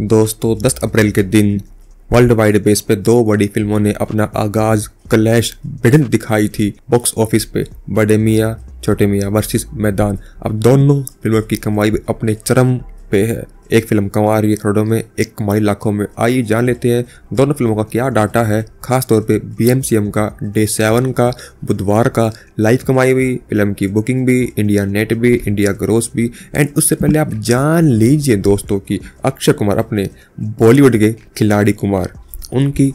दोस्तों 10 अप्रैल के दिन वर्ल्ड वाइड बेस पे दो बड़ी फिल्मों ने अपना आगाज क्लैश भिड़ंत दिखाई थी बॉक्स ऑफिस पे बड़े मियाँ छोटे मियाँ वर्सेस मैदान अब दोनों फिल्मों की कमाई अपने चरम पे है एक फिल्म कमा रही है करोड़ों में एक कमाई लाखों में आइए जान लेते हैं दोनों फिल्मों का क्या डाटा है खासतौर पे बीएमसीएम का डे सेवन का बुधवार का लाइव कमाई भी फिल्म की बुकिंग भी इंडिया नेट भी इंडिया ग्रोस भी एंड उससे पहले आप जान लीजिए दोस्तों कि अक्षय कुमार अपने बॉलीवुड के खिलाड़ी कुमार उनकी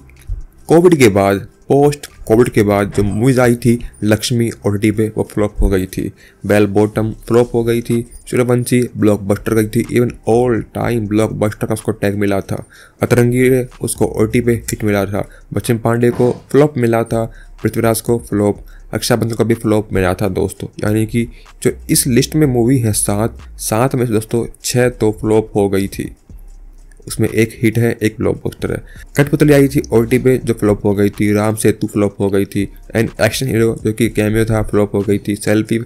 कोविड के बाद पोस्ट कोविड के बाद जो मूवीज़ आई थी लक्ष्मी ओ टी पे वो फ्लॉप हो गई थी बेल बॉटम फ्लॉप हो गई थी सूर्यवंशी ब्लॉकबस्टर गई थी इवन ऑल टाइम ब्लॉकबस्टर का उसको टैग मिला था अतरंगी उसको ओ टी पे हिट मिला था बच्चन पांडे को फ्लॉप मिला था पृथ्वीराज को फ्लॉप रक्षाबंधन बंधन को भी फ्लॉप मिला था दोस्तों यानी कि जो इस लिस्ट में मूवी है सात सात में दोस्तों छः तो फ्लॉप हो गई थी उसमें एक हिट है एक फ्लॉप बॉक्सर है कठपुतली आई थी ओ टी पे जो फ्लॉप हो गई थी राम सेतु फ्लॉप हो गई थी एंड एक्शन हीरो जो कि कैमियो था फ्लॉप हो गई थी सेल्फी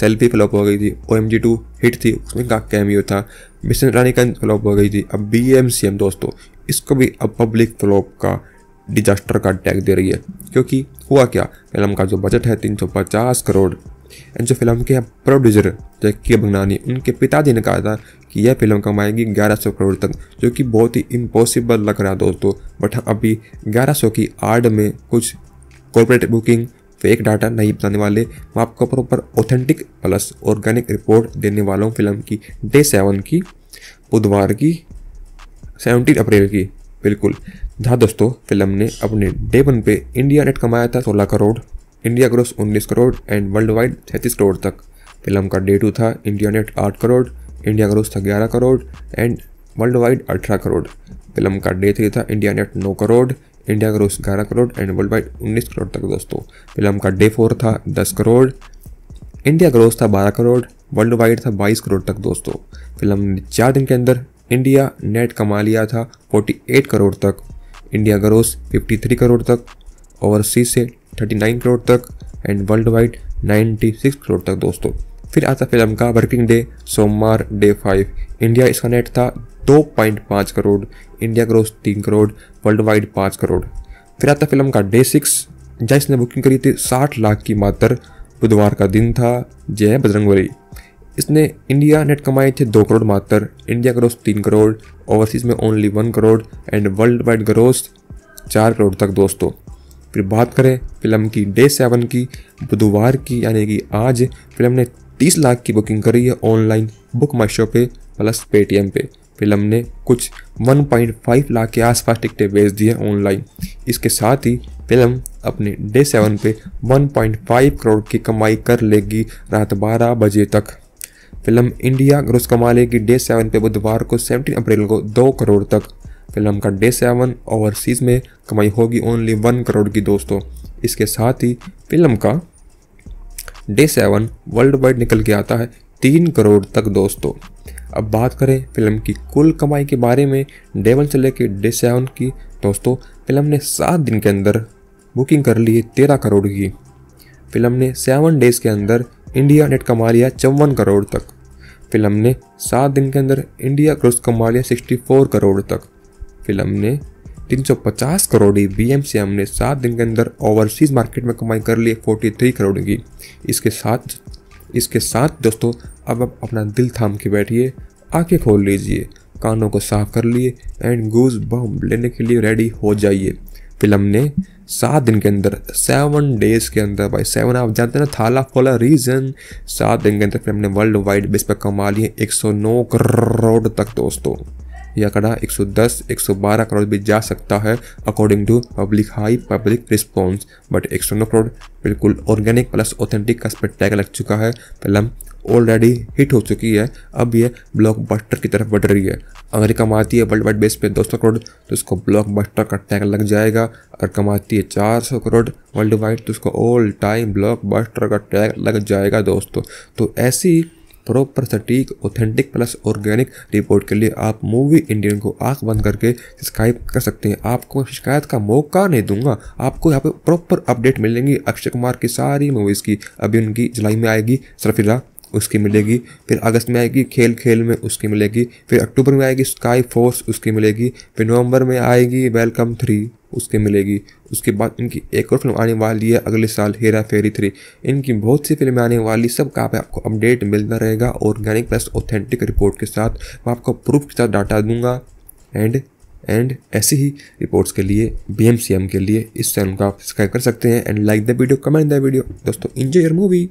सेल्फी फ्लॉप हो गई थी O M G two hit थी उसमें का कैमियो था मिशन का फ्लॉप हो गई थी अब बी एम सी एम दोस्तों इसको भी अब पब्लिक फ्लॉप का डिजास्टर का टैग दे रही है क्योंकि हुआ क्या फिल्म का जो बजट है तीन सौ पचास करोड़ एंड जो फिल्म के प्रोड्यूसर जैकी बंगनानी उनके पिताजी ने कहा था कि यह फिल्म कमाएगी 1100 करोड़ तक जो कि बहुत ही इम्पॉसिबल लग रहा दोस्तों बट हम हाँ, अभी 1100 की आर्ड में कुछ कॉरपोरेट बुकिंग फेक डाटा नहीं बताने वाले मैं आपको proper authentic plus organic report देने वाला हूँ फिल्म की डे सेवन की बुधवार की सेवनटीन अप्रैल की बिल्कुल जहाँ दोस्तों फिल्म ने अपने डे वन पे इंडिया नेट कमाया था सोलह crore India gross 19 crore and worldwide सैंतीस करोड़ तक फिल्म का डे टू था इंडिया नेट आठ करोड़ इंडिया ग्रोस था ग्यारह करोड़ एंड वर्ल्ड वाइड अठारह करोड़ फिल्म का डे थ्री था इंडिया नेट नौ करोड़ इंडिया ग्रोस ग्यारह करोड़ एंड वर्ल्ड वाइड उन्नीस करोड़ तक दोस्तों फिल्म का डे फोर था दस करोड़ इंडिया ग्रोस था बारह करोड़ वर्ल्ड वाइड था बाईस करोड़ तक दोस्तों फिल्म ने चार दिन के अंदर इंडिया नेट कमा लिया था एट करोड़ तक India gross fifty three crore तक ओवरसीज से 39 करोड़ तक एंड वर्ल्ड वाइड 96 करोड़ तक दोस्तों फिर आता फिल्म का वर्किंग डे सोमवार डे फाइव इंडिया इसका नेट था 2.5 करोड़ इंडिया ग्रोस तीन करोड़ वर्ल्ड वाइड पाँच करोड़ फिर आता फिल्म का डे सिक्स जहाँ इसने बुकिंग करी थी साठ लाख की मात्र बुधवार का दिन था जय बजरंगबली इसने इंडिया नेट कमाए थे दो करोड़ मात्र इंडिया ग्रोस तीन करोड़ ओवरसीज में only one crore and worldwide gross चार करोड़ तक दोस्तों फिर बात करें फिल्म की डे सेवन की बुधवार की यानी कि आज फिल्म ने 30 लाख की बुकिंग करी है ऑनलाइन बुक माई शो पे प्लस पेटीएम पे फिल्म ने कुछ 1.5 लाख के आसपास टिकटें बेच दी हैं ऑनलाइन इसके साथ ही फिल्म अपने डे सेवन पे 1.5 करोड़ की कमाई कर लेगी रात 12 बजे तक फिल्म इंडिया ग्रोस कमा लेगी डे सेवन पे बुधवार को 17 अप्रैल को 2 करोड़ तक फिल्म का डे सेवन ओवरसीज़ में कमाई होगी ओनली वन करोड़ की दोस्तों इसके साथ ही फिल्म का डे सेवन वर्ल्ड वाइड निकल के आता है तीन करोड़ तक दोस्तों अब बात करें फिल्म की कुल कमाई के बारे में डे वन से लेकर डे सेवन की दोस्तों फिल्म ने सात दिन के अंदर बुकिंग कर ली है तेरह करोड़ की फिल्म ने सेवन डेज़ के अंदर इंडिया नेट कमा लिया चौवन करोड़ तक फिल्म ने सात दिन के अंदर इंडिया क्रॉस कमा लिया सिक्सटी फोर करोड़ तक फिल्म ने 350 करोड़ बी हमने सात दिन के अंदर ओवरसीज मार्केट में कमाई कर ली 43 करोड़ की इसके साथ इसके साथ दोस्तों अब आप अपना दिल थाम के बैठिए आंखें खोल लीजिए कानों को साफ कर लिए एंड गूज बम लेने के लिए रेडी हो जाइए फिल्म ने सात दिन के अंदर सेवन डेज के अंदर भाई सेवन आप जानते हैं ना थाला फोला रीजन सात दिन के अंदर फिल्म ने वर्ल्ड वाइड बेस पर कमा लिए नौ करोड़ तक दोस्तों ये आंकड़ा 110 112 करोड़ भी जा सकता है according to public high public response but नौ करोड़ बिल्कुल ऑर्गेनिक प्लस ऑथेंटिक का टैग लग चुका है फिल्म ऑलरेडी हिट हो चुकी है अब ये ब्लॉकबस्टर की तरफ बढ़ रही है अगर कमाती है वर्ल्ड वाइड बेस पे 200 करोड़ तो उसको ब्लॉकबस्टर का टैग लग जाएगा अगर कमाती है 400 करोड़ वर्ल्ड वाइड तो उसको ऑल टाइम ब्लॉकबस्टर का टैग लग जाएगा दोस्तों तो ऐसी प्रॉपर सटीक ऑथेंटिक प्लस ऑर्गेनिक रिपोर्ट के लिए आप मूवी इंडियन को आंख बंद करके सब्सक्राइब कर सकते हैं आपको शिकायत का मौका नहीं दूंगा आपको यहाँ पे प्रॉपर अपडेट मिलेंगी अक्षय कुमार की सारी मूवीज़ की अभी उनकी जुलाई में आएगी सरफिरा उसकी मिलेगी फिर अगस्त में आएगी खेल खेल में उसकी मिलेगी फिर अक्टूबर में आएगी स्काई फोर्स उसकी मिलेगी फिर नवंबर में आएगी वेलकम थ्री उसकी मिलेगी उसके बाद इनकी एक और फिल्म आने वाली है अगले साल हेरा फेरी थ्री इनकी बहुत सी फिल्में आने वाली सब का आपको अपडेट मिलता रहेगा ऑर्गेनिक प्लस ऑथेंटिक रिपोर्ट के साथ मैं आपको प्रूफ के साथ डाटा दूंगा एंड एंड ऐसी ही रिपोर्ट्स के लिए बी के लिए इस चैनल को आप सब्सक्राइब कर सकते हैं and like the video comment the video दोस्तों इंजॉय योर मूवी